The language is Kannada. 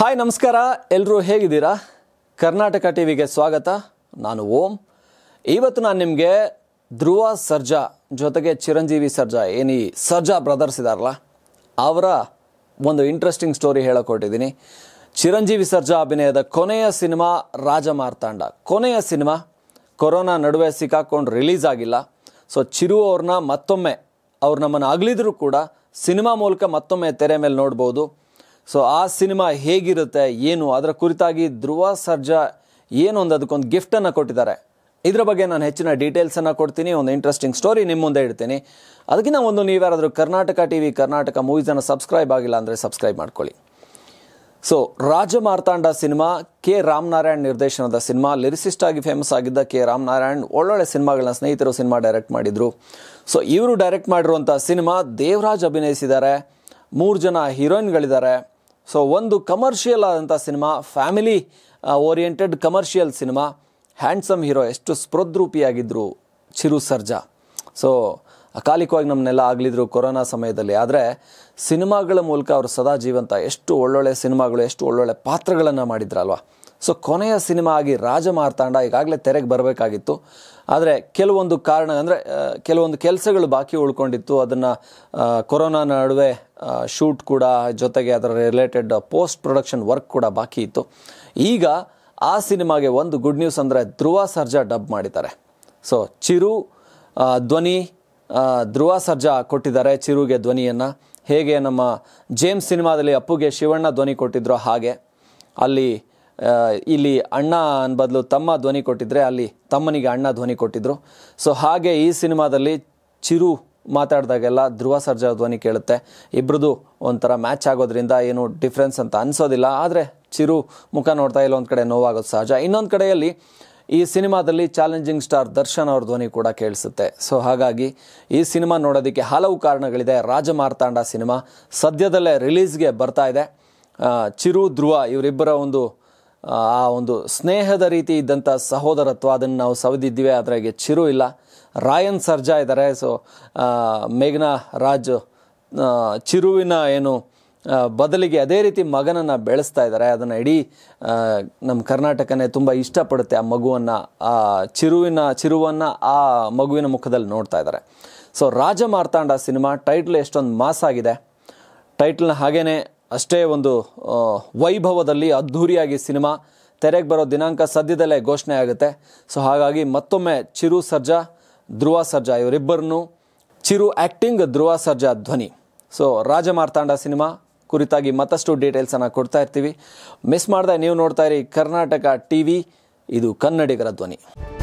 ಹಾಯ್ ನಮಸ್ಕಾರ ಎಲ್ಲರೂ ಹೇಗಿದ್ದೀರಾ ಕರ್ನಾಟಕ ಟಿ ವಿಗೆ ಸ್ವಾಗತ ನಾನು ಓಂ ಇವತ್ತು ನಾನು ನಿಮಗೆ ಧ್ರುವ ಸರ್ಜಾ ಜೊತೆಗೆ ಚಿರಂಜೀವಿ ಸರ್ಜಾ ಏನು ಈ ಸರ್ಜಾ ಬ್ರದರ್ಸ್ ಇದ್ದಾರಲ್ಲ ಅವರ ಒಂದು ಇಂಟ್ರೆಸ್ಟಿಂಗ್ ಸ್ಟೋರಿ ಹೇಳಕೊಟ್ಟಿದ್ದೀನಿ ಚಿರಂಜೀವಿ ಸರ್ಜಾ ಅಭಿನಯದ ಕೊನೆಯ ಸಿನಿಮಾ ರಾಜಮಾರ್ತಾಂಡ ಕೊನೆಯ ಸಿನಿಮಾ ಕೊರೋನಾ ನಡುವೆ ಸಿಕ್ಕಾಕೊಂಡು ರಿಲೀಸ್ ಆಗಿಲ್ಲ ಸೊ ಚಿರು ಅವ್ರನ್ನ ಮತ್ತೊಮ್ಮೆ ಅವ್ರು ನಮ್ಮನ್ನು ಅಗಲಿದ್ರೂ ಕೂಡ ಸಿನಿಮಾ ಮೂಲಕ ಮತ್ತೊಮ್ಮೆ ತೆರೆ ಮೇಲೆ ನೋಡ್ಬೋದು ಸೊ ಆ ಸಿನಿಮಾ ಹೇಗಿರುತ್ತೆ ಏನು ಅದರ ಕುರಿತಾಗಿ ಧ್ರುವ ಸರ್ಜಾ ಏನೊಂದು ಅದಕ್ಕೊಂದು ಗಿಫ್ಟನ್ನು ಕೊಟ್ಟಿದ್ದಾರೆ ಇದರ ಬಗ್ಗೆ ನಾನು ಹೆಚ್ಚಿನ ಡೀಟೇಲ್ಸನ್ನು ಕೊಡ್ತೀನಿ ಒಂದು ಇಂಟ್ರೆಸ್ಟಿಂಗ್ ಸ್ಟೋರಿ ನಿಮ್ಮ ಮುಂದೆ ಇಡ್ತೀನಿ ಅದಕ್ಕಿಂತ ಒಂದು ನೀವ್ಯಾರಾದರೂ ಕರ್ನಾಟಕ ಟಿ ವಿ ಕರ್ನಾಟಕ ಮೂವೀಸನ್ನು ಸಬ್ಸ್ಕ್ರೈಬ್ ಆಗಿಲ್ಲ ಅಂದರೆ ಸಬ್ಸ್ಕ್ರೈಬ್ ಮಾಡ್ಕೊಳ್ಳಿ so Raja Marthanda cinema K Ramanarayan ನಿರ್ದೇಶನದ ಸಿನಿಮಾ ಲಿರಿಸಿಸ್ಟ್ ಆಗಿ ಫೇಮಸ್ ಆಗಿದ್ದ ಕೆ ರಾಮನಾರಾಯಣ್ ಒಳ್ಳೊಳ್ಳೆ ಸಿನಿಮಾಗಳನ್ನ ಸ್ನೇಹಿತರು ಸಿನಿಮಾ ಡೈರೆಕ್ಟ್ ಮಾಡಿದರು ಸೊ ಇವರು ಡೈರೆಕ್ಟ್ ಮಾಡಿರುವಂಥ ಸಿನಿಮಾ ದೇವರಾಜ್ ಅಭಿನಯಿಸಿದ್ದಾರೆ ಮೂರು ಜನ ಹೀರೋಯಿನ್ಗಳಿದ್ದಾರೆ ಸೊ ಒಂದು ಕಮರ್ಷಿಯಲ್ ಆದಂಥ cinema family oriented commercial cinema handsome hero ಎಷ್ಟು ಸ್ಪೃದ್ರೂಪಿಯಾಗಿದ್ದರು ಚಿರು ಸರ್ಜಾ ಸೊ ಅಕಾಲಿಕವಾಗಿ ನಮ್ಮನ್ನೆಲ್ಲ ಆಗಲಿದ್ರು ಕೊರೋನಾ ಸಮಯದಲ್ಲಿ ಆದರೆ ಸಿನಿಮಾಗಳ ಮೂಲಕ ಅವರು ಸದಾ ಜೀವಂತ ಎಷ್ಟು ಒಳ್ಳೊಳ್ಳೆ ಸಿನಿಮಾಗಳು ಎಷ್ಟು ಒಳ್ಳೊಳ್ಳೆ ಪಾತ್ರಗಳನ್ನು ಮಾಡಿದ್ರಲ್ವ ಸೊ ಕೊನೆಯ ಸಿನಿಮಾ ಆಗಿ ರಾಜಮಾರ್ತಾಂಡ ಈಗಾಗಲೇ ತೆರೆಗೆ ಬರಬೇಕಾಗಿತ್ತು ಆದರೆ ಕೆಲವೊಂದು ಕಾರಣ ಅಂದರೆ ಕೆಲವೊಂದು ಕೆಲಸಗಳು ಬಾಕಿ ಉಳ್ಕೊಂಡಿತ್ತು ಅದನ್ನು ಕೊರೋನಾ ನಡುವೆ ಶೂಟ್ ಕೂಡ ಜೊತೆಗೆ ಅದರ ರಿಲೇಟೆಡ್ ಪೋಸ್ಟ್ ಪ್ರೊಡಕ್ಷನ್ ವರ್ಕ್ ಕೂಡ ಬಾಕಿ ಇತ್ತು ಈಗ ಆ ಸಿನಿಮಾಗೆ ಒಂದು ಗುಡ್ ನ್ಯೂಸ್ ಅಂದರೆ ಧ್ರುವ ಸರ್ಜಾ ಡಬ್ ಮಾಡಿದ್ದಾರೆ ಸೊ ಚಿರು ಧ್ವನಿ ಧ್ರುವ ಸರ್ಜಾ ಕೊಟ್ಟಿದ್ದಾರೆ ಚಿರುಗೆ ಧ್ವನಿಯನ್ನು ಹೇಗೆ ನಮ್ಮ ಜೇಮ್ಸ್ ಸಿನಿಮಾದಲ್ಲಿ ಅಪ್ಪುಗೆ ಶಿವಣ್ಣ ಧ್ವನಿ ಕೊಟ್ಟಿದ್ರು ಹಾಗೆ ಅಲ್ಲಿ ಇಲ್ಲಿ ಅಣ್ಣ ಅನ್ನ ಬದಲು ತಮ್ಮ ಧ್ವನಿ ಕೊಟ್ಟಿದ್ರೆ ಅಲ್ಲಿ ತಮ್ಮನಿಗೆ ಅಣ್ಣ ಧ್ವನಿ ಕೊಟ್ಟಿದ್ರು ಸೊ ಹಾಗೆ ಈ ಸಿನಿಮಾದಲ್ಲಿ ಚಿರು ಮಾತಾಡಿದಾಗೆಲ್ಲ ಧ್ರುವ ಸರ್ಜಾ ಧ್ವನಿ ಕೇಳುತ್ತೆ ಇಬ್ರದ್ದು ಒಂಥರ ಮ್ಯಾಚ್ ಆಗೋದ್ರಿಂದ ಏನು ಡಿಫ್ರೆನ್ಸ್ ಅಂತ ಅನಿಸೋದಿಲ್ಲ ಆದರೆ ಚಿರು ಮುಖ ನೋಡ್ತಾ ಇಲ್ಲ ಒಂದು ಕಡೆ ನೋವಾಗೋದು ಸಹಜ ಇನ್ನೊಂದು ಕಡೆಯಲ್ಲಿ ಈ ಸಿನಿಮಾದಲ್ಲಿ ಚಾಲೆಂಜಿಂಗ್ ಸ್ಟಾರ್ ದರ್ಶನ್ ಅವ್ರ ಧ್ವನಿ ಕೂಡ ಕೇಳಿಸುತ್ತೆ ಸೊ ಹಾಗಾಗಿ ಈ ಸಿನಿಮಾ ನೋಡೋದಕ್ಕೆ ಹಲವು ಕಾರಣಗಳಿದೆ ರಾಜಮಾರ್ತಾಂಡ ಸಿನಿಮಾ ಸದ್ಯದಲ್ಲೇ ರಿಲೀಸ್ಗೆ ಬರ್ತಾ ಇದೆ ಚಿರು ಧ್ರುವ ಇವರಿಬ್ಬರ ಒಂದು ಆ ಒಂದು ಸ್ನೇಹದ ರೀತಿ ಇದ್ದಂಥ ಸಹೋದರತ್ವ ಅದನ್ನು ನಾವು ಸವಿದಿದ್ದೀವಿ ಅದರಾಗೆ ಚಿರು ಇಲ್ಲ ರಾಯನ್ ಸರ್ಜಾ ಇದ್ದಾರೆ ಸೊ ಮೇಘನಾ ರಾಜ್ ಚಿರುವಿನ ಏನು ಬದಲಿಗೆ ಅದೇ ರೀತಿ ಮಗನನ್ನು ಬೆಳೆಸ್ತಾ ಇದ್ದಾರೆ ಅದನ್ನು ಇಡೀ ನಮ್ಮ ಕರ್ನಾಟಕನೇ ತುಂಬ ಇಷ್ಟಪಡುತ್ತೆ ಆ ಮಗುವನ್ನು ಆ ಚಿರುವಿನ ಚಿರುವನ್ನು ಆ ಮಗುವಿನ ಮುಖದಲ್ಲಿ ನೋಡ್ತಾ ಇದ್ದಾರೆ so Raja Marthanda cinema title ಎಷ್ಟೊಂದು ಮಾಸ್ ಆಗಿದೆ ಟೈಟ್ಲ್ನ ಹಾಗೇ ಅಷ್ಟೇ ಒಂದು ವೈಭವದಲ್ಲಿ ಅದ್ಧೂರಿಯಾಗಿ ಸಿನಿಮಾ ತೆರೆಗೆ ಬರೋ ದಿನಾಂಕ ಸದ್ಯದಲ್ಲೇ ಘೋಷಣೆ ಆಗುತ್ತೆ ಸೊ ಹಾಗಾಗಿ ಮತ್ತೊಮ್ಮೆ ಚಿರು ಸರ್ಜಾ ಧ್ರುವ ಸರ್ಜಾ ಇವರಿಬ್ಬರನ್ನು ಚಿರು ಆ್ಯಕ್ಟಿಂಗ್ ಧ್ರುವ ಸರ್ಜಾ ಧ್ವನಿ ಸೊ ರಾಜಮಾರ್ತಾಂಡ ಸಿನಿಮಾ ಕುರಿತಾಗಿ ಮತ್ತಷ್ಟು ಡೀಟೇಲ್ಸನ್ನು ಕೊಡ್ತಾ ಇರ್ತೀವಿ ಮಿಸ್ ಮಾಡಿದೆ ನೀವು ನೋಡ್ತಾ ಇರಿ ಕರ್ನಾಟಕ ಟಿ ವಿ ಇದು ಕನ್ನಡಿಗರ ಧ್ವನಿ